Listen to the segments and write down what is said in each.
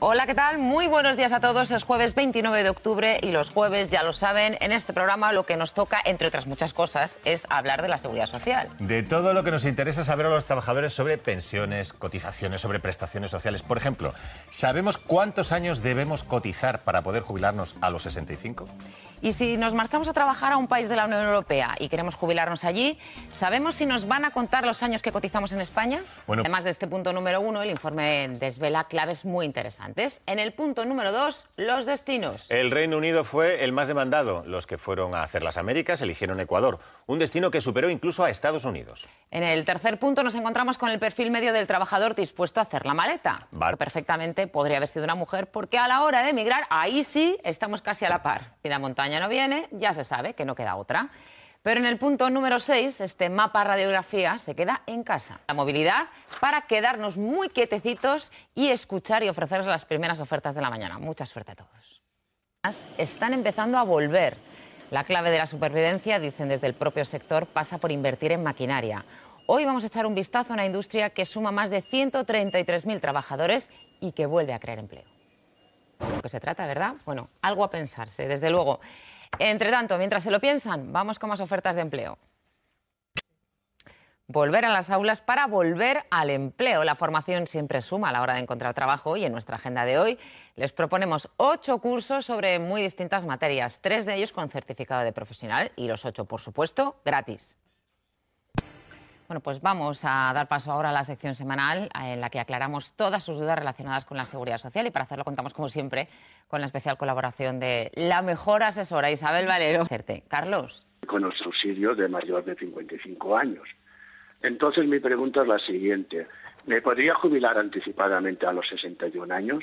Hola, ¿qué tal? Muy buenos días a todos. Es jueves 29 de octubre y los jueves, ya lo saben, en este programa lo que nos toca, entre otras muchas cosas, es hablar de la seguridad social. De todo lo que nos interesa saber a los trabajadores sobre pensiones, cotizaciones, sobre prestaciones sociales. Por ejemplo, ¿sabemos cuántos años debemos cotizar para poder jubilarnos a los 65? Y si nos marchamos a trabajar a un país de la Unión Europea y queremos jubilarnos allí, ¿sabemos si nos van a contar los años que cotizamos en España? Además de este punto número uno, el informe desvela claves muy interesantes. En el punto número dos, los destinos. El Reino Unido fue el más demandado. Los que fueron a hacer las Américas eligieron Ecuador, un destino que superó incluso a Estados Unidos. En el tercer punto nos encontramos con el perfil medio del trabajador dispuesto a hacer la maleta. Perfectamente podría haber sido una mujer porque a la hora de emigrar, ahí sí estamos casi a la par. Si la montaña no viene, ya se sabe que no queda otra. Pero en el punto número 6, este mapa radiografía se queda en casa. La movilidad para quedarnos muy quietecitos y escuchar y ofreceros las primeras ofertas de la mañana. Mucha suerte a todos. Están empezando a volver. La clave de la supervivencia, dicen desde el propio sector, pasa por invertir en maquinaria. Hoy vamos a echar un vistazo a una industria que suma más de 133.000 trabajadores y que vuelve a crear empleo. ¿De lo se trata, verdad? Bueno, algo a pensarse, desde luego. Entre tanto, mientras se lo piensan, vamos con más ofertas de empleo. Volver a las aulas para volver al empleo. La formación siempre suma a la hora de encontrar trabajo y en nuestra agenda de hoy les proponemos ocho cursos sobre muy distintas materias, tres de ellos con certificado de profesional y los ocho, por supuesto, gratis. Bueno, pues vamos a dar paso ahora a la sección semanal en la que aclaramos todas sus dudas relacionadas con la seguridad social y para hacerlo contamos, como siempre, con la especial colaboración de la mejor asesora Isabel Valero. Carlos. Con el subsidio de mayor de 55 años. Entonces mi pregunta es la siguiente. ¿Me podría jubilar anticipadamente a los 61 años?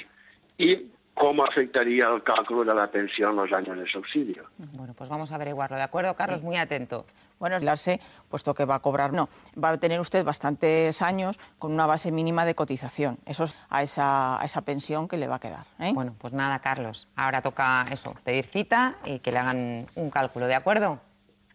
Y cómo afectaría el cálculo de la pensión los años de subsidio. Bueno, pues vamos a averiguarlo, ¿de acuerdo, Carlos? Muy atento. Bueno, sé, puesto que va a cobrar, no, va a tener usted bastantes años con una base mínima de cotización, eso es a esa, a esa pensión que le va a quedar. ¿eh? Bueno, pues nada, Carlos, ahora toca eso, pedir cita y que le hagan un cálculo, ¿de acuerdo?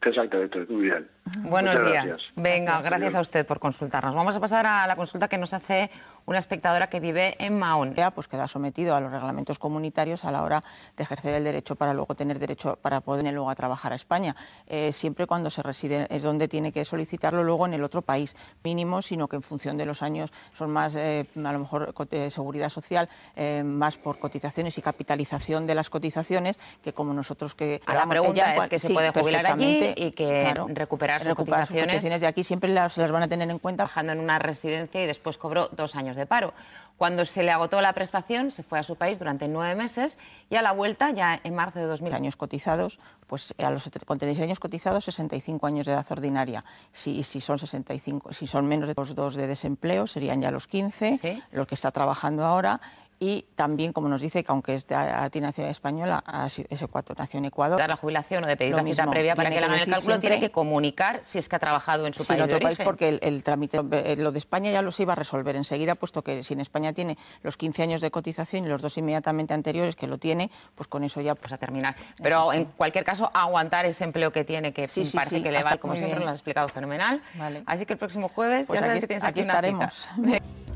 Exactamente, muy bien. Buenos días. Venga, gracias, a usted por consultarnos. Vamos a pasar a la consulta que nos hace una espectadora que vive en Mahón. Pues queda sometido a los reglamentos comunitarios a la hora de ejercer el derecho para luego tener derecho para poder luego a trabajar a España. Eh, siempre cuando se reside es donde tiene que solicitarlo luego en el otro país mínimo, sino que en función de los años son más, eh, a lo mejor, seguridad social, eh, más por cotizaciones y capitalización de las cotizaciones, que como nosotros que... A la pregunta es que se puede jubilar allí y que recuperar las recuperaciones, de aquí siempre las, las, van a tener en cuenta. Trabajando en una residencia y después cobró dos años de paro. Cuando se le agotó la prestación, se fue a su país durante nueve meses y a la vuelta, ya en marzo de 2000... Años cotizados, pues eh, a los, con 36 años cotizados, 65 años de edad ordinaria. Si, si son 65, si son menos de los dos de desempleo, serían ya los 15, lo los que está trabajando ahora y también, como nos dice, que aunque es de nación española, es Ecuador, Nación Ecuador. Dar la jubilación o de pedir la cita previa para que, la hagan el cálculo, tiene que comunicar si es que ha trabajado en su país. En otro país, porque el, trámite, eh, lo de España ya lo se iba a resolver enseguida, puesto que si en España tiene los 15 años de cotización y los dos inmediatamente anteriores que lo tiene, pues con eso ya. Pues a terminar. Pero en cualquier caso, aguantar ese empleo que tiene, que sí, que le como siempre lo has explicado fenomenal. Así que el próximo jueves, pues ya estaremos.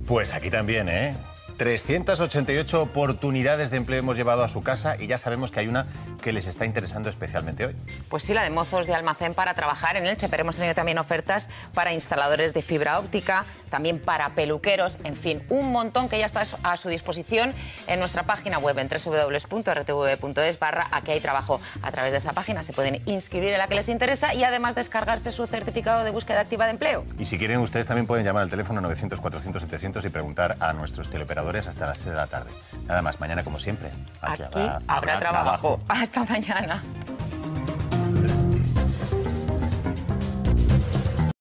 Pues aquí también, ¿eh? 388 oportunidades de empleo hemos llevado a su casa y ya sabemos que hay una que les está interesando especialmente hoy. Pues sí, la de mozos de almacén para trabajar en Elche, pero hemos tenido también ofertas para instaladores de fibra óptica, también para peluqueros, en fin, un montón que ya está a su disposición en nuestra página web en www.rtv.es barra aquí hay trabajo. A través de esa página se pueden inscribir en la que les interesa y además descargarse su certificado de búsqueda activa de empleo. Y si quieren, ustedes también pueden llamar al teléfono 900 400 700 y preguntar a nuestros teleoperadores hasta las 6 de la tarde. Nada más, mañana como siempre. Aquí, habrá, trabajo. Hasta mañana.